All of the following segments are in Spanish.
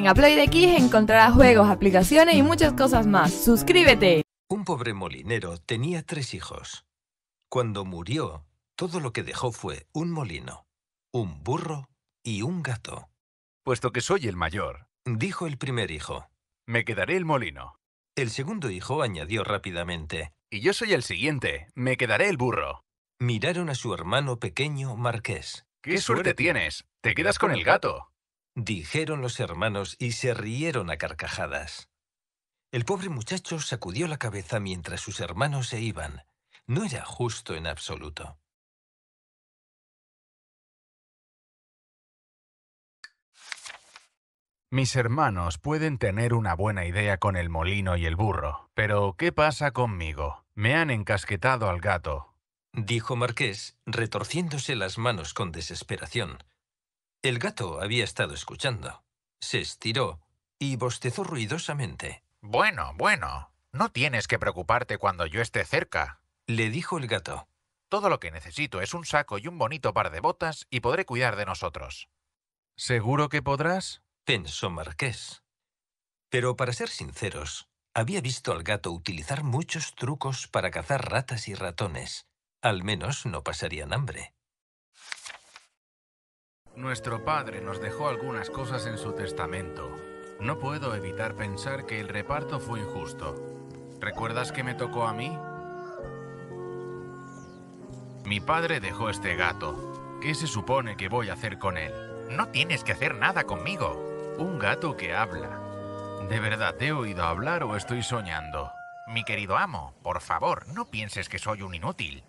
En AploidX encontrarás juegos, aplicaciones y muchas cosas más. ¡Suscríbete! Un pobre molinero tenía tres hijos. Cuando murió, todo lo que dejó fue un molino, un burro y un gato. Puesto que soy el mayor, dijo el primer hijo, me quedaré el molino. El segundo hijo añadió rápidamente, y yo soy el siguiente, me quedaré el burro. Miraron a su hermano pequeño, Marqués. ¿Qué suerte tienes! Te quedas con el gato dijeron los hermanos y se rieron a carcajadas. El pobre muchacho sacudió la cabeza mientras sus hermanos se iban. No era justo en absoluto. Mis hermanos pueden tener una buena idea con el molino y el burro, pero ¿qué pasa conmigo? Me han encasquetado al gato. Dijo Marqués, retorciéndose las manos con desesperación. El gato había estado escuchando. Se estiró y bostezó ruidosamente. Bueno, bueno, no tienes que preocuparte cuando yo esté cerca, le dijo el gato. Todo lo que necesito es un saco y un bonito par de botas y podré cuidar de nosotros. ¿Seguro que podrás? pensó Marqués. Pero para ser sinceros, había visto al gato utilizar muchos trucos para cazar ratas y ratones. Al menos no pasarían hambre. Nuestro padre nos dejó algunas cosas en su testamento. No puedo evitar pensar que el reparto fue injusto. ¿Recuerdas que me tocó a mí? Mi padre dejó este gato. ¿Qué se supone que voy a hacer con él? No tienes que hacer nada conmigo. Un gato que habla. ¿De verdad te he oído hablar o estoy soñando? Mi querido amo, por favor, no pienses que soy un inútil.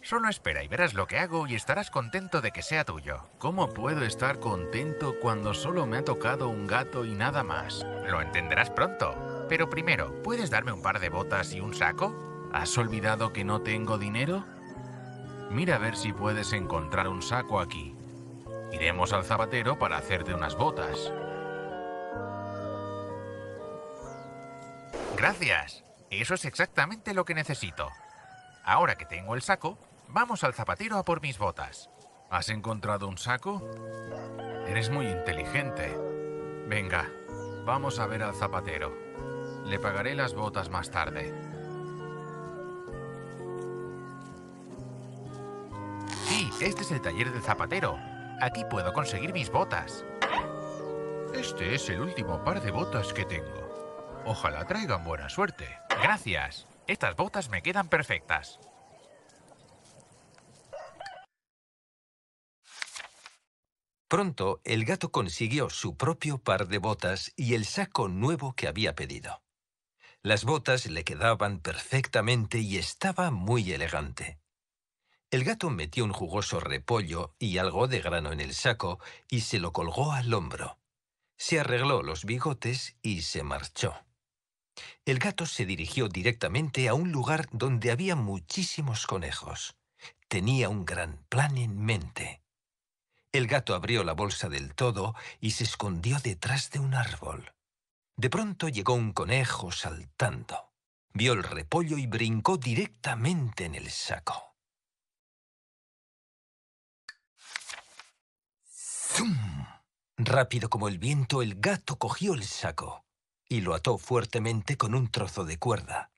Solo espera y verás lo que hago y estarás contento de que sea tuyo. ¿Cómo puedo estar contento cuando solo me ha tocado un gato y nada más? Lo entenderás pronto. Pero primero, ¿puedes darme un par de botas y un saco? ¿Has olvidado que no tengo dinero? Mira a ver si puedes encontrar un saco aquí. Iremos al zapatero para hacerte unas botas. Gracias. Eso es exactamente lo que necesito. Ahora que tengo el saco, Vamos al zapatero a por mis botas. ¿Has encontrado un saco? Eres muy inteligente. Venga, vamos a ver al zapatero. Le pagaré las botas más tarde. Sí, este es el taller del zapatero. Aquí puedo conseguir mis botas. Este es el último par de botas que tengo. Ojalá traigan buena suerte. Gracias. Estas botas me quedan perfectas. Pronto el gato consiguió su propio par de botas y el saco nuevo que había pedido. Las botas le quedaban perfectamente y estaba muy elegante. El gato metió un jugoso repollo y algo de grano en el saco y se lo colgó al hombro. Se arregló los bigotes y se marchó. El gato se dirigió directamente a un lugar donde había muchísimos conejos. Tenía un gran plan en mente. El gato abrió la bolsa del todo y se escondió detrás de un árbol. De pronto llegó un conejo saltando. Vio el repollo y brincó directamente en el saco. ¡Zum! Rápido como el viento, el gato cogió el saco y lo ató fuertemente con un trozo de cuerda.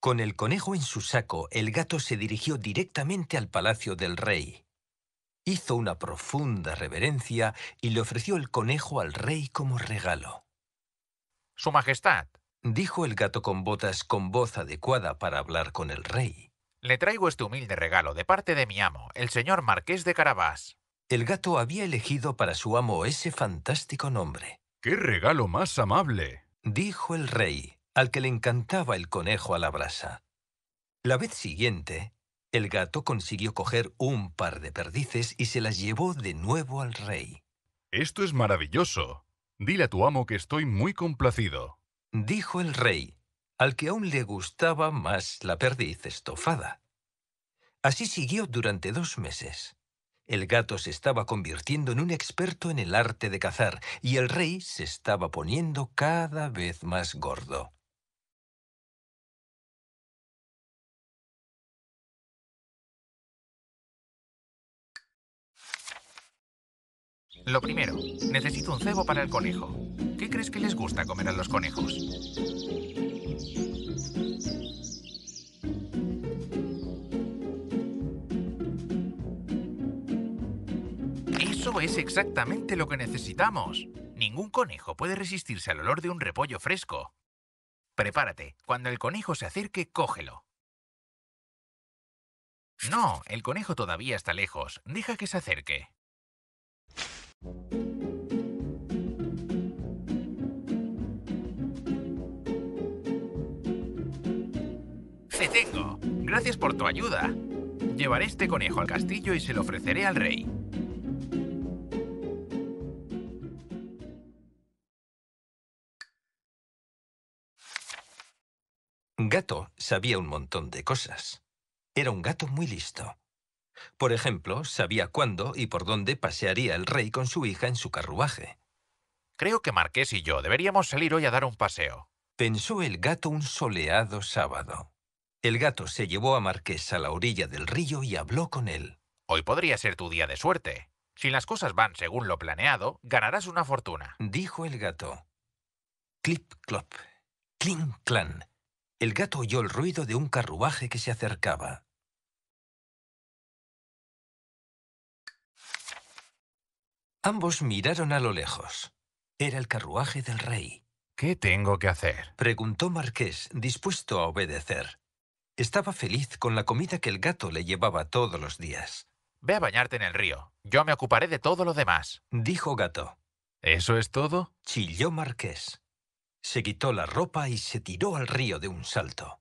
Con el conejo en su saco, el gato se dirigió directamente al palacio del rey hizo una profunda reverencia y le ofreció el conejo al rey como regalo. Su Majestad, dijo el gato con botas con voz adecuada para hablar con el rey. Le traigo este humilde regalo de parte de mi amo, el señor Marqués de Carabás. El gato había elegido para su amo ese fantástico nombre. ¡Qué regalo más amable! dijo el rey, al que le encantaba el conejo a la brasa. La vez siguiente, el gato consiguió coger un par de perdices y se las llevó de nuevo al rey. Esto es maravilloso. Dile a tu amo que estoy muy complacido. Dijo el rey, al que aún le gustaba más la perdiz estofada. Así siguió durante dos meses. El gato se estaba convirtiendo en un experto en el arte de cazar y el rey se estaba poniendo cada vez más gordo. Lo primero, necesito un cebo para el conejo. ¿Qué crees que les gusta comer a los conejos? Eso es exactamente lo que necesitamos. Ningún conejo puede resistirse al olor de un repollo fresco. Prepárate, cuando el conejo se acerque, cógelo. No, el conejo todavía está lejos. Deja que se acerque. Se tengo! Gracias por tu ayuda. Llevaré este conejo al castillo y se lo ofreceré al rey. Gato sabía un montón de cosas. Era un gato muy listo. Por ejemplo, sabía cuándo y por dónde pasearía el rey con su hija en su carruaje. Creo que Marqués y yo deberíamos salir hoy a dar un paseo. Pensó el gato un soleado sábado. El gato se llevó a Marqués a la orilla del río y habló con él. Hoy podría ser tu día de suerte. Si las cosas van según lo planeado, ganarás una fortuna. Dijo el gato. Clip, clop. Clink, clan. El gato oyó el ruido de un carruaje que se acercaba. Ambos miraron a lo lejos. Era el carruaje del rey. ¿Qué tengo que hacer? Preguntó Marqués, dispuesto a obedecer. Estaba feliz con la comida que el gato le llevaba todos los días. Ve a bañarte en el río. Yo me ocuparé de todo lo demás. Dijo gato. ¿Eso es todo? Chilló Marqués. Se quitó la ropa y se tiró al río de un salto.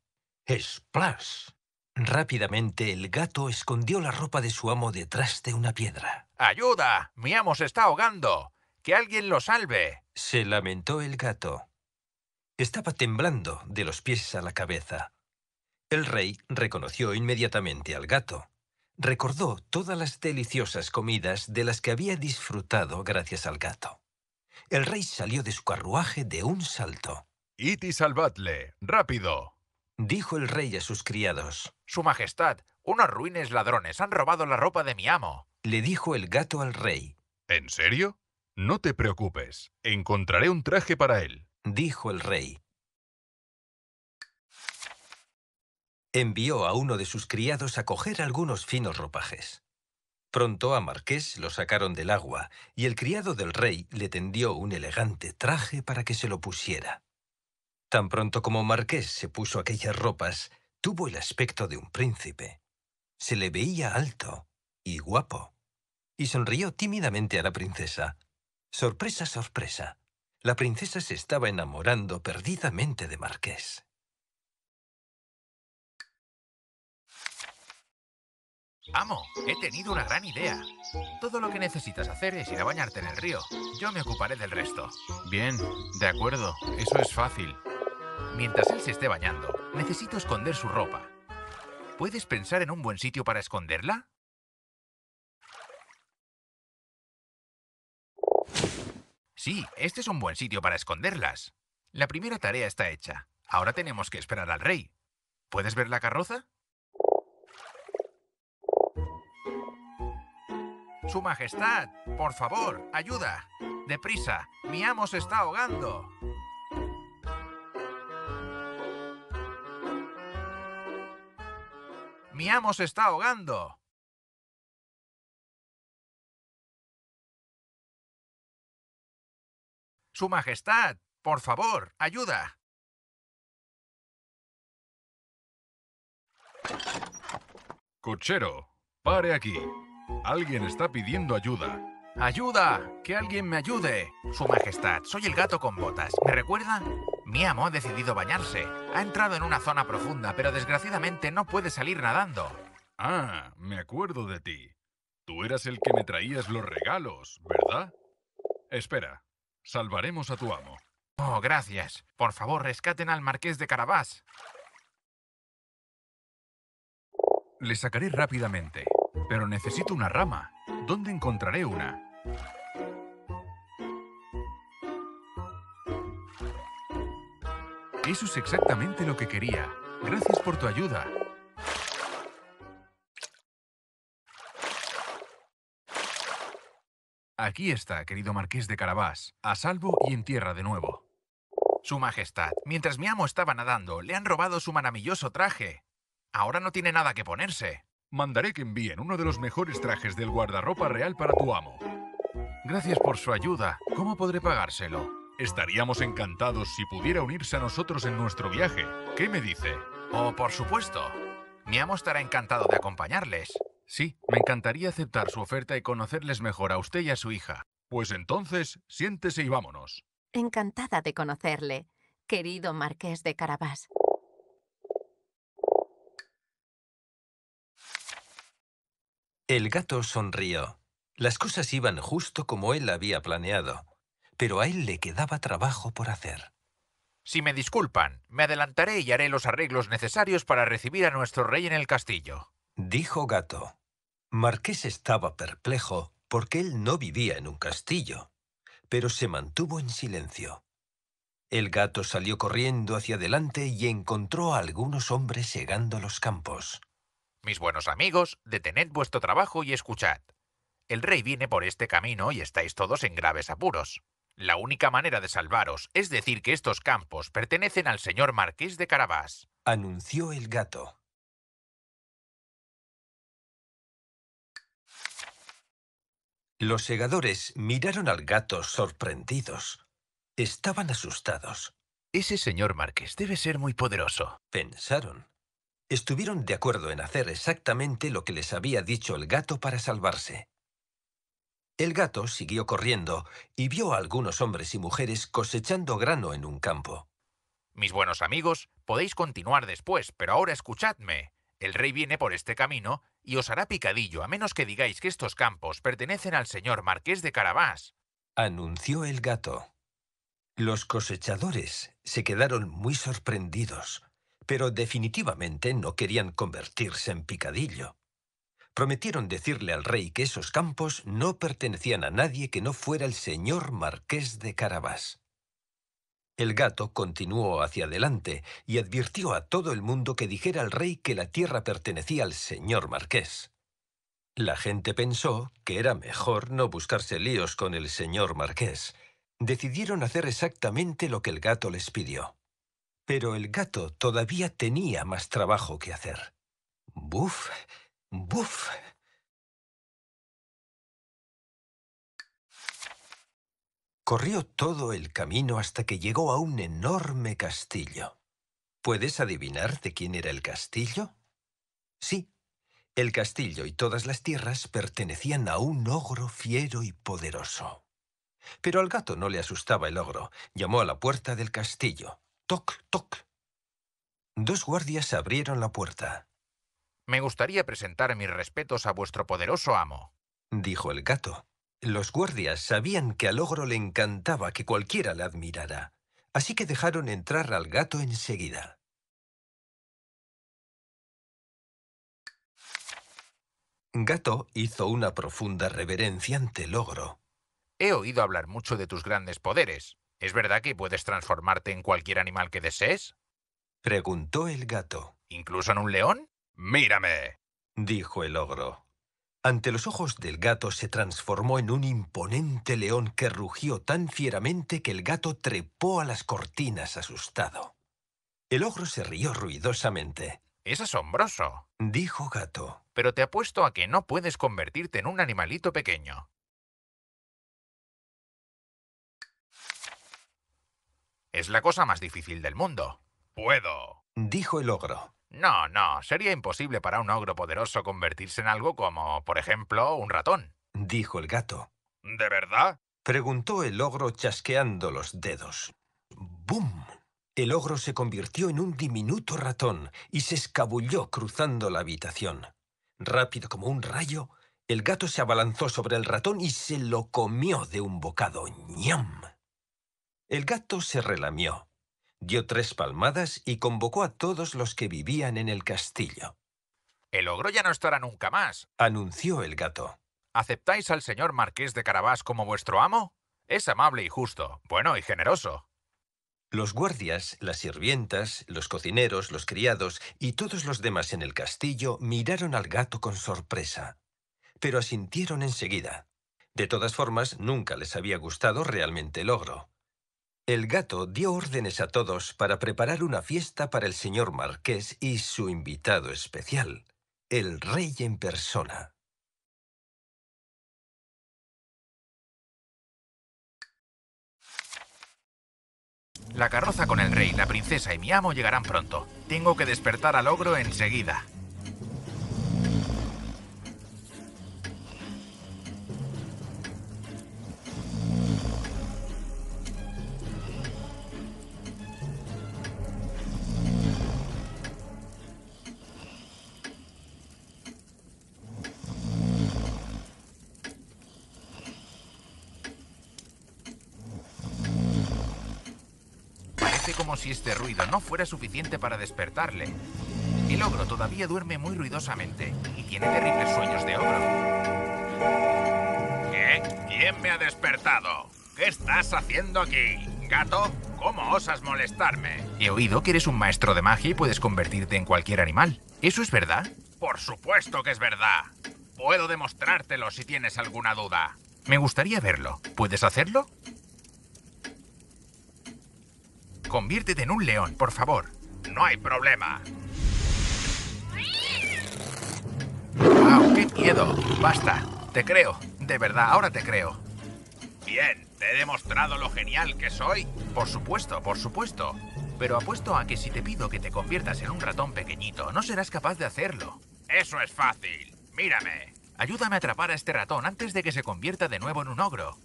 ¡Splash! Rápidamente el gato escondió la ropa de su amo detrás de una piedra. ¡Ayuda! ¡Mi amo se está ahogando! ¡Que alguien lo salve! se lamentó el gato. Estaba temblando de los pies a la cabeza. El rey reconoció inmediatamente al gato. Recordó todas las deliciosas comidas de las que había disfrutado gracias al gato. El rey salió de su carruaje de un salto. y salvadle! ¡Rápido!» dijo el rey a sus criados. «Su Majestad, unos ruines ladrones han robado la ropa de mi amo le dijo el gato al rey. ¿En serio? No te preocupes, encontraré un traje para él, dijo el rey. Envió a uno de sus criados a coger algunos finos ropajes. Pronto a Marqués lo sacaron del agua y el criado del rey le tendió un elegante traje para que se lo pusiera. Tan pronto como Marqués se puso aquellas ropas, tuvo el aspecto de un príncipe. Se le veía alto y guapo y sonrió tímidamente a la princesa. Sorpresa, sorpresa. La princesa se estaba enamorando perdidamente de Marqués. Amo, he tenido una gran idea. Todo lo que necesitas hacer es ir a bañarte en el río. Yo me ocuparé del resto. Bien, de acuerdo. Eso es fácil. Mientras él se esté bañando, necesito esconder su ropa. ¿Puedes pensar en un buen sitio para esconderla? Sí, este es un buen sitio para esconderlas. La primera tarea está hecha. Ahora tenemos que esperar al rey. ¿Puedes ver la carroza? Su Majestad, por favor, ayuda. Deprisa, mi amo se está ahogando. Mi amo se está ahogando. Su Majestad, por favor, ayuda. Cochero, pare aquí. Alguien está pidiendo ayuda. ¡Ayuda! ¡Que alguien me ayude! Su Majestad, soy el gato con botas. ¿Me recuerda? Mi amo ha decidido bañarse. Ha entrado en una zona profunda, pero desgraciadamente no puede salir nadando. Ah, me acuerdo de ti. Tú eras el que me traías los regalos, ¿verdad? Espera, Salvaremos a tu amo. Oh, gracias. Por favor, rescaten al marqués de Carabás. Le sacaré rápidamente, pero necesito una rama. ¿Dónde encontraré una? Eso es exactamente lo que quería. Gracias por tu ayuda. Aquí está, querido marqués de Carabás, a salvo y en tierra de nuevo. Su Majestad, mientras mi amo estaba nadando, le han robado su maravilloso traje. Ahora no tiene nada que ponerse. Mandaré que envíen uno de los mejores trajes del guardarropa real para tu amo. Gracias por su ayuda. ¿Cómo podré pagárselo? Estaríamos encantados si pudiera unirse a nosotros en nuestro viaje. ¿Qué me dice? Oh, por supuesto. Mi amo estará encantado de acompañarles. Sí, me encantaría aceptar su oferta y conocerles mejor a usted y a su hija. Pues entonces, siéntese y vámonos. Encantada de conocerle, querido marqués de Carabás. El gato sonrió. Las cosas iban justo como él había planeado, pero a él le quedaba trabajo por hacer. Si me disculpan, me adelantaré y haré los arreglos necesarios para recibir a nuestro rey en el castillo dijo Gato. Marqués estaba perplejo porque él no vivía en un castillo, pero se mantuvo en silencio. El gato salió corriendo hacia adelante y encontró a algunos hombres llegando a los campos. Mis buenos amigos, detened vuestro trabajo y escuchad. El rey viene por este camino y estáis todos en graves apuros. La única manera de salvaros es decir que estos campos pertenecen al señor marqués de Carabás, anunció el gato. Los segadores miraron al gato sorprendidos. Estaban asustados. Ese señor Márquez debe ser muy poderoso. Pensaron. Estuvieron de acuerdo en hacer exactamente lo que les había dicho el gato para salvarse. El gato siguió corriendo y vio a algunos hombres y mujeres cosechando grano en un campo. Mis buenos amigos, podéis continuar después, pero ahora escuchadme. El rey viene por este camino y os hará picadillo a menos que digáis que estos campos pertenecen al señor marqués de Carabás. Anunció el gato. Los cosechadores se quedaron muy sorprendidos, pero definitivamente no querían convertirse en picadillo. Prometieron decirle al rey que esos campos no pertenecían a nadie que no fuera el señor marqués de Carabás. El gato continuó hacia adelante y advirtió a todo el mundo que dijera al rey que la tierra pertenecía al señor marqués. La gente pensó que era mejor no buscarse líos con el señor marqués. Decidieron hacer exactamente lo que el gato les pidió. Pero el gato todavía tenía más trabajo que hacer. Buf, buf, Corrió todo el camino hasta que llegó a un enorme castillo. ¿Puedes adivinar de quién era el castillo? Sí, el castillo y todas las tierras pertenecían a un ogro fiero y poderoso. Pero al gato no le asustaba el ogro. Llamó a la puerta del castillo. Toc, toc. Dos guardias abrieron la puerta. Me gustaría presentar mis respetos a vuestro poderoso amo, dijo el gato. Los guardias sabían que al ogro le encantaba que cualquiera la admirara, así que dejaron entrar al gato enseguida. Gato hizo una profunda reverencia ante el ogro. He oído hablar mucho de tus grandes poderes. ¿Es verdad que puedes transformarte en cualquier animal que desees? Preguntó el gato. ¿Incluso en un león? Mírame, dijo el ogro ante los ojos del gato se transformó en un imponente león que rugió tan fieramente que el gato trepó a las cortinas asustado. El ogro se rió ruidosamente. Es asombroso, dijo gato. Pero te apuesto a que no puedes convertirte en un animalito pequeño. Es la cosa más difícil del mundo. Puedo, dijo el ogro. No, no, sería imposible para un ogro poderoso convertirse en algo como, por ejemplo, un ratón, dijo el gato. ¿De verdad? preguntó el ogro chasqueando los dedos. ¡Bum! El ogro se convirtió en un diminuto ratón y se escabulló cruzando la habitación. Rápido como un rayo, el gato se abalanzó sobre el ratón y se lo comió de un bocado. ¡Ñam! El gato se relamió dio tres palmadas y convocó a todos los que vivían en el castillo. El ogro ya no estará nunca más, anunció el gato. ¿Aceptáis al señor marqués de Carabás como vuestro amo? Es amable y justo, bueno y generoso. Los guardias, las sirvientas, los cocineros, los criados y todos los demás en el castillo miraron al gato con sorpresa, pero asintieron enseguida. De todas formas, nunca les había gustado realmente el ogro. El gato dio órdenes a todos para preparar una fiesta para el señor marqués y su invitado especial, el rey en persona. La carroza con el rey, la princesa y mi amo llegarán pronto. Tengo que despertar al ogro enseguida. como si este ruido no fuera suficiente para despertarle. El ogro todavía duerme muy ruidosamente y tiene terribles sueños de ogro. ¿Qué? ¿Quién me ha despertado? ¿Qué estás haciendo aquí? ¿Gato? ¿Cómo osas molestarme? He oído que eres un maestro de magia y puedes convertirte en cualquier animal. ¿Eso es verdad? Por supuesto que es verdad. Puedo demostrártelo si tienes alguna duda. Me gustaría verlo. ¿Puedes hacerlo? Conviértete en un león, por favor. No hay problema. ¡Wow! ¡Qué miedo! Basta. Te creo. De verdad, ahora te creo. Bien, ¿te he demostrado lo genial que soy? Por supuesto, por supuesto. Pero apuesto a que si te pido que te conviertas en un ratón pequeñito, no serás capaz de hacerlo. Eso es fácil. Mírame. Ayúdame a atrapar a este ratón antes de que se convierta de nuevo en un ogro.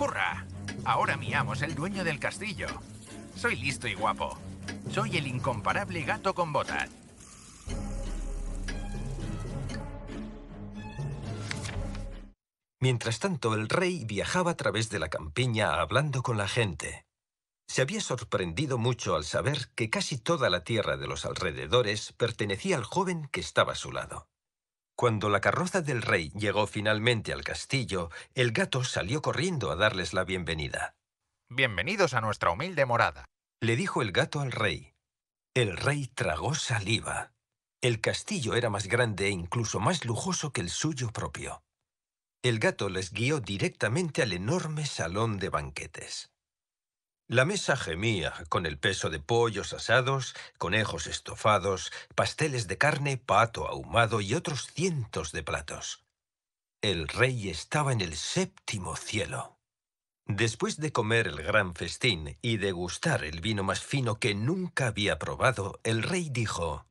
¡Curra! Ahora mi amo es el dueño del castillo. Soy listo y guapo. Soy el incomparable gato con botas. Mientras tanto, el rey viajaba a través de la campiña hablando con la gente. Se había sorprendido mucho al saber que casi toda la tierra de los alrededores pertenecía al joven que estaba a su lado. Cuando la carroza del rey llegó finalmente al castillo, el gato salió corriendo a darles la bienvenida. Bienvenidos a nuestra humilde morada, le dijo el gato al rey. El rey tragó saliva. El castillo era más grande e incluso más lujoso que el suyo propio. El gato les guió directamente al enorme salón de banquetes. La mesa gemía con el peso de pollos asados, conejos estofados, pasteles de carne, pato ahumado y otros cientos de platos. El rey estaba en el séptimo cielo. Después de comer el gran festín y degustar el vino más fino que nunca había probado, el rey dijo,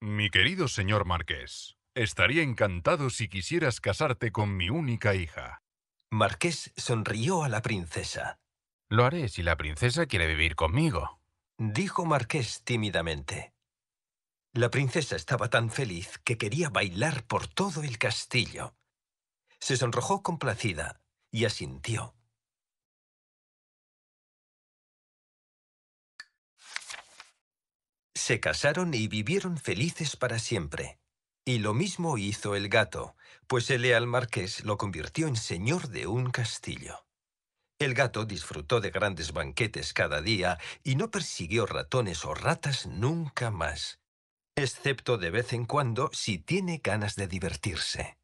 Mi querido señor marqués, estaría encantado si quisieras casarte con mi única hija. Marqués sonrió a la princesa. Lo haré si la princesa quiere vivir conmigo. Dijo Marqués tímidamente. La princesa estaba tan feliz que quería bailar por todo el castillo. Se sonrojó complacida y asintió. Se casaron y vivieron felices para siempre. Y lo mismo hizo el gato, pues el leal marqués lo convirtió en señor de un castillo. El gato disfrutó de grandes banquetes cada día y no persiguió ratones o ratas nunca más, excepto de vez en cuando si tiene ganas de divertirse.